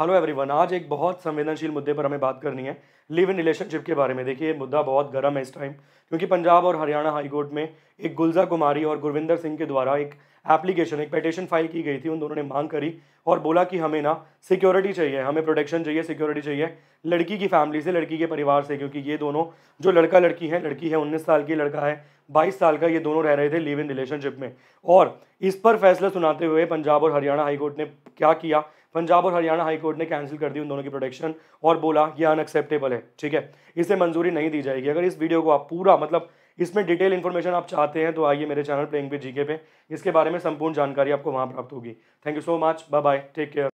hello everyone आज एक बहुत संवेदनशील मुद्दे पर हमें बात करनी है लिव इन रिलेशनशिप के बारे में देखिए ये मुद्दा बहुत गर्म है इस टाइम क्योंकि पंजाब और हरियाणा हाईकोर्ट में एक गुलजा कुमारी और गुरविंदर सिंह के द्वारा एक एप्लीकेशन एक पटिशन फाइल की गई थी उन दोनों ने मांग करी और बोला कि हमें ना सिक्योरिटी चाहिए हमें प्रोटेक्शन चाहिए सिक्योरिटी चाहिए लड़की की फैमिली से लड़की के परिवार से क्योंकि ये दोनों जो लड़का लड़की हैं लड़की है उन्नीस साल की लड़का है बाईस साल का ये दोनों रह रहे थे लिव इन रिलेशनशिप में और इस पर फैसला सुनाते हुए पंजाब और हरियाणा हाईकोर्ट ने क्या किया पंजाब और हरियाणा हाईकोर्ट ने कैंसिल कर दी उन दोनों की प्रोटेक्शन और बोला ये अनएक्सेप्टेबल है ठीक है इसे मंजूरी नहीं दी जाएगी अगर इस वीडियो को आप पूरा मतलब इसमें डिटेल इन्फॉर्मेशन आप चाहते हैं तो आइए मेरे चैनल प्लेइंग पे जीके पे इसके बारे में संपूर्ण जानकारी आपको वहाँ प्राप्त होगी thank you so much bye bye take care